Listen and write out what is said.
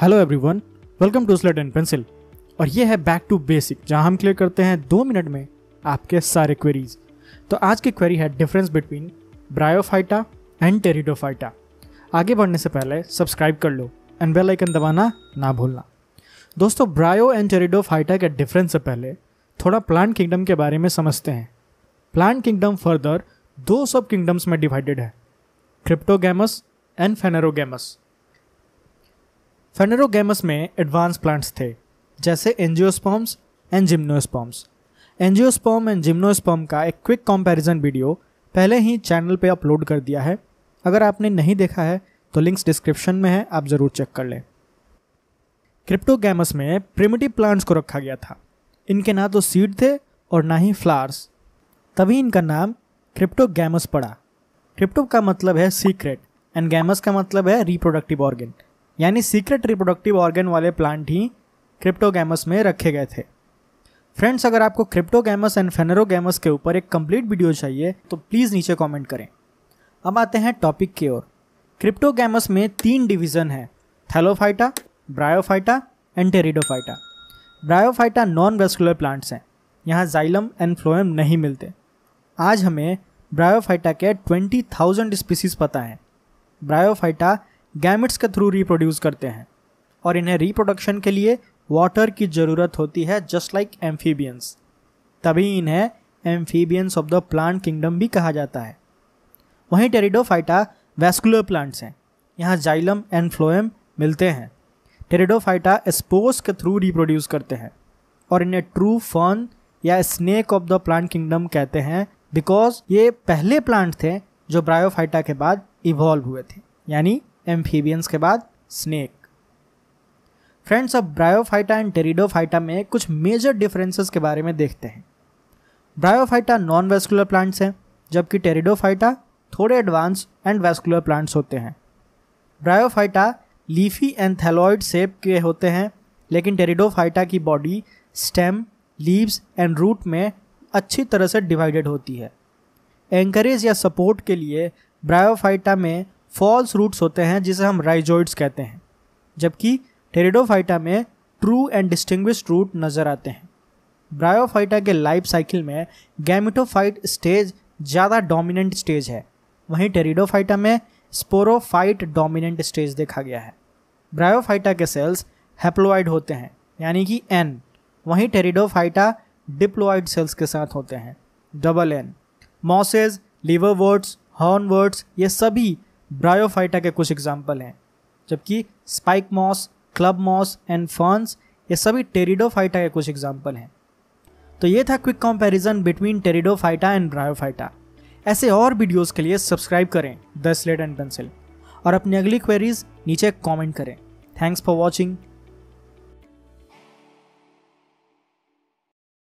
hello everyone welcome to Slate and Pencil और ये है बैक टू बेसिक जहां हम क्लियर करते हैं दो मिनट में आपके सारे क्वेरीज तो आज की क्वेरी है difference between Bryophyta and Pteridophyta आगे बढ़ने से पहले सब्सक्राइब कर लो एंड बेल आइकन दबाना ना भूलना दोस्तों ब्रायो एंड टेरिडोफाइटा के डिफरेंस से पहले थोड़ा प्लांट किंगडम के बारे में समझते हैं प्लांट किंगडम फर्दर दो सब किंगडम्स में डिवाइडेड है क्रिप्टोगेमस एंड फेनेरोगेमस फेनरोगेमस में एडवांस प्लांट्स थे जैसे angiosperms and gymnosperms angiosperm and gymnosperm का एक क्विक कंपैरिजन वीडियो पहले ही चैनल पे अपलोड कर दिया है अगर आपने नहीं देखा है तो लिंक्स डिस्क्रिप्शन में है आप ज़रूर चेक कर लें क्रिप्टोगेमस में प्रिमिटिव प्लांट्स को रखा गया था इनके ना तो सीड थे और ना ही फ्लावर्स तभी इनका नाम क्रिप्टोगेमस पड़ा क्रिप्टो का मतलब है सीक्रेट एंड गैमस का मतलब है रिप्रोडक्टिव ऑर्गेन यानी सीक्रेट रिप्रोडक्टिव ऑर्गन वाले प्लांट ही क्रिप्टोगैमस में रखे गए थे फ्रेंड्स अगर आपको क्रिप्टोगैमस एंड फेनरोगैमस के ऊपर एक कंप्लीट वीडियो चाहिए तो प्लीज़ नीचे कमेंट करें अब आते हैं टॉपिक की ओर क्रिप्टोगैमस में तीन डिवीज़न है Thallophyta Bryophyta and Pteridophyta Bryophyta non vascular plants हैं यहाँ जाइलम एंड फ्लोएम नहीं मिलते आज हमें ब्रायोफाइटा के थाउजेंड स्पीसीज पता हैं ब्रायोफाइटा गैमिट्स के थ्रू रिप्रोड्यूस करते हैं और इन्हें रिप्रोडक्शन के लिए वाटर की ज़रूरत होती है जस्ट लाइक एम्फीबियंस तभी इन्हें amphibians of the plant kingdom भी कहा जाता है वहीं टेरिडोफाइटा वैस्कुलर प्लांट्स हैं यहाँ जाइलम एंड फ्लोएम मिलते हैं टेरिडोफाइटा स्पोर्स के थ्रू रिप्रोड्यूस करते हैं और इन्हें ट्रू फर्न या snake of the plant kingdom कहते हैं बिकॉज ये पहले प्लांट थे जो ब्रायोफाइटा के बाद इवॉल्व हुए थे यानी एम्फीबियंस के बाद स्नेक फ्रेंड्स अब ब्रायोफाइटा एंड टेरिडोफाइटा में कुछ मेजर डिफरेंसेस के बारे में देखते हैं ब्रायोफाइटा नॉन वेस्कुलर प्लांट्स हैं जबकि टेरिडोफाइटा थोड़े एडवांस एंड वेस्कुलर प्लांट्स होते हैं Bryophyta leafy and thalloid shape के होते हैं लेकिन टेरिडोफाइटा की body stem leaves and root में अच्छी तरह से डिवाइडेड होती है एंकरेज या सपोर्ट के लिए ब्रायोफाइटा में फॉल्स रूट्स होते हैं जिसे हम राइजोइड्स कहते हैं जबकि टेरिडोफाइटा में ट्रू एंड डिस्टिंग्विश रूट नज़र आते हैं ब्रायोफाइटा के लाइफ साइकिल में गैमिटोफाइट स्टेज ज़्यादा डोमिनेंट स्टेज है वहीं टेरिडोफाइटा में स्पोरोफाइट डोमिनेंट स्टेज देखा गया है ब्रायोफाइटा के सेल्स हैप्लोइड होते हैं यानी कि एन वहीं टेरिडोफाइटा डिप्लोइड सेल्स के साथ होते हैं डबल एन मॉसेज लीवरवर्ड्स हॉर्नवर्ड्स ये सभी ब्रायोफाइटा के कुछ एग्जाम्पल हैं जबकि spike moss club moss and ferns ये सभी टेरिडोफाइटा के कुछ एग्जाम्पल हैं तो ये था quick comparison between Pteridophyta and Bryophyta ऐसे और वीडियोस के लिए सब्सक्राइब करें द स्लेट एंड पेंसिल और अपनी अगली क्वेरीज नीचे कमेंट करें थैंक्स फॉर वॉचिंग